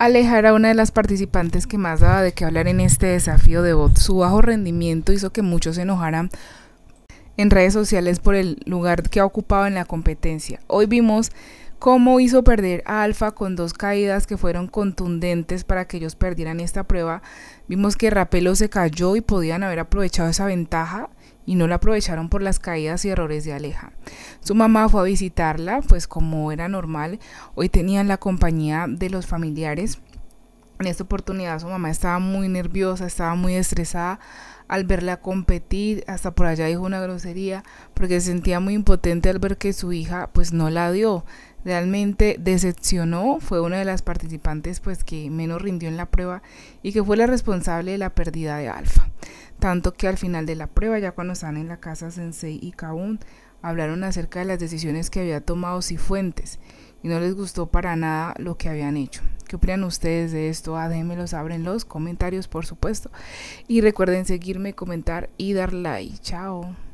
Alejar a una de las participantes que más daba de qué hablar en este desafío de bot. Su bajo rendimiento hizo que muchos se enojaran en redes sociales por el lugar que ha ocupado en la competencia. Hoy vimos cómo hizo perder a Alfa con dos caídas que fueron contundentes para que ellos perdieran esta prueba. Vimos que Rapelo se cayó y podían haber aprovechado esa ventaja y no la aprovecharon por las caídas y errores de Aleja. Su mamá fue a visitarla, pues como era normal, hoy tenían la compañía de los familiares. En esta oportunidad su mamá estaba muy nerviosa, estaba muy estresada al verla competir, hasta por allá dijo una grosería, porque se sentía muy impotente al ver que su hija pues no la dio. Realmente decepcionó, fue una de las participantes pues que menos rindió en la prueba y que fue la responsable de la pérdida de Alfa tanto que al final de la prueba, ya cuando están en la casa Sensei y Kaun, hablaron acerca de las decisiones que había tomado Cifuentes y no les gustó para nada lo que habían hecho. ¿Qué opinan ustedes de esto? Ah, déjenmelo saber en los comentarios, por supuesto. Y recuerden seguirme, comentar y dar like. Chao.